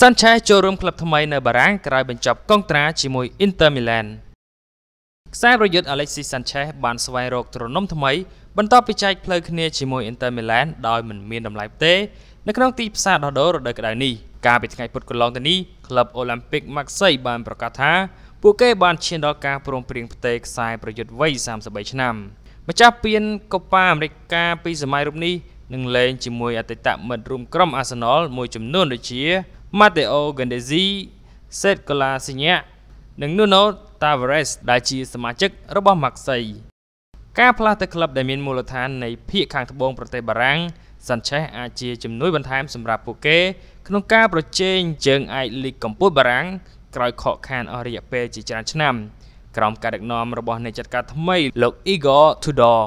សាន់ឆេសចូលរួមក្លឹបថ្មីនៅបារាំងក្រោយបញ្ចប់កុងត្រាជាមួយ Inter Milan ខ្សែប្រយុទ្ធ Alexis Sanchez បានស្វែងរកទ្រនំថ្មីបន្ទាប់ពីចែកផ្លូវគ្នាជាមួយ Inter Milan ដោយមិនមានតម្លៃទេនៅក្នុងទីផ្សារដោះដូររដូវក្តៅនេះកាលពីថ្ងៃពុធកន្លងទៅនេះក្លឹប Olympic Marseille បានប្រកាសថាពួកគេបានឈានដល់ការព្រមព្រៀងផ្ទេរខ្សែប្រយុទ្ធវ័យ33ឆ្នាំម្ចាស់ពានកូប៉ាអាមេរិកាពីសម័យរូបនេះនឹងលេងជាមួយអតីតមិត្តរួមក្រុម Arsenal មួយចំនួនដូចជាម៉ាតេអូហ្គិនដេស៊ីសេតកូឡាស៊ីញ៉ានិងនូណូតាវ៉ារេសដែលជាសមាជិករបស់ម៉ាក់សៃការផ្លាស់ទៅក្លឹបដែលមានមូលដ្ឋាននៃភៀកខាងត្បូងប្រទេសបារាំងសាន់ឆេសអាចជាជំនួយបន្ថែមសម្រាប់ពួកគេ ក្នុងការប្រជែងជើងឯកលីកកម្ពុជាបារាំងក្រោយខកខានអស់រយៈពេលជាច្រើនឆ្នាំក្រោមការដឹកនាំរបស់អ្នកចាត់ការថ្មីលោក Igor Tudor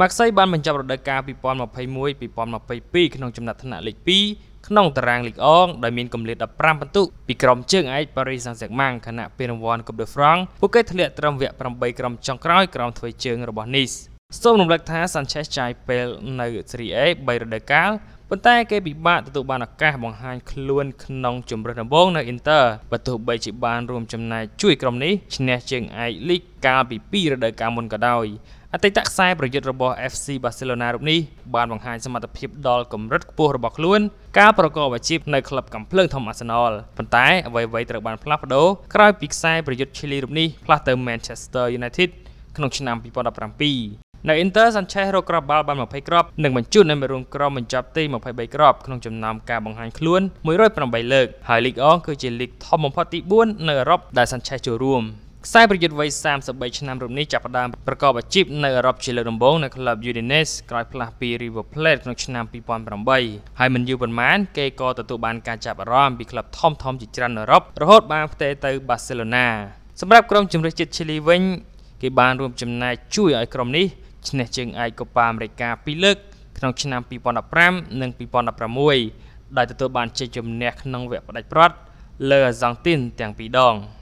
ម៉ាក់សៃបានបញ្ចប់រដូវកាល2021-2022ក្នុងចំណាត់ថ្នាក់លេខក្នុងតារាងលីកអងដែលមានគម្លាត15ពិន្ទុពីក្រុមជើងឯក Paris Saint-Germain ខណៈពានរង្វាន់ Coupe de France ពួកគេធ្លាក់ត្រឹមវគ្គ8ក្រុមចុងក្រោយក្រុមធ្វើជើងរបស់ Nice សូមរំលឹកថា Sanchez ចាយពេលនៅ Serie A 3រដូវកាលប៉ុន្តែគេពិបាកទទួលបានឱកាសបង្ហាញខ្លួនក្នុងជម្រើសដំបូងនៅ Inter បើទោះបីជាបានរួមចំណែកជួយក្រុមនេះឈ្នះជើងឯកលីកកាលពី2រដូវកាលមុនក៏ដោយអតីតខ្សែប្រយុទ្ធរបស់ FC Barcelona រូបនេះបានបង្ហាញសមត្ថភាពដល់កម្រិតខ្ពស់របស់ខ្លួនការប្រកបអាជីពនៅក្លឹបកំភ្លើងធំ Arsenal ប៉ុន្តែអ្វីៗត្រូវបានផ្លាស់ប្ដូរក្រោយពីខ្សែប្រយុទ្ធឈីលីរូបនេះផ្លាស់ទៅ Manchester United ក្នុងឆ្នាំ2017នៅ Inter Sanchez រកគ្រាប់បាល់បាន20គ្រាប់និងបញ្ជូននៅមេរៀងក្រុមបញ្ចប់ទី23គ្រាប់ក្នុងចំណោមការបង្ហាញខ្លួន108លើកហើយ League អងគឺជា League ធំបំផុតទី4នៅអឺរ៉ុបដែល Sanchez ចូលរួមខ្សែប្រយុទ្ធវ័យ33ឆ្នាំរូបនេះចាប់ផ្ដើមប្រកបអាជីពនៅអឺរ៉ុបជាលើកដំបូងនៅក្លឹប Udinese ក្រោយផ្លាស់ពី River Plate ក្នុងឆ្នាំ2008ហើយមិនយូរប៉ុន្មានគេក៏ទទួលបាន ការចាប់អារម្មណ៍ពីក្លឹបធំៗជាច្រើនអឺរ៉ុបរហូតបានផ្ទេទៅ Barcelona សម្រាប់ក្រុមជម្រើសជាតិឈីលីវិញគេបានរួមចំណែកជួយឲ្យក្រុមនេះឈ្នះជើងឯកកូប៉ាអាមេរិកា2លើកក្នុងឆ្នាំ2015និង2016ដោយទទួលបានជ័យជំនះក្នុងវគ្គផ្ដាច់ព្រាត់លើអាសង់ទីនទាំងពីរដង។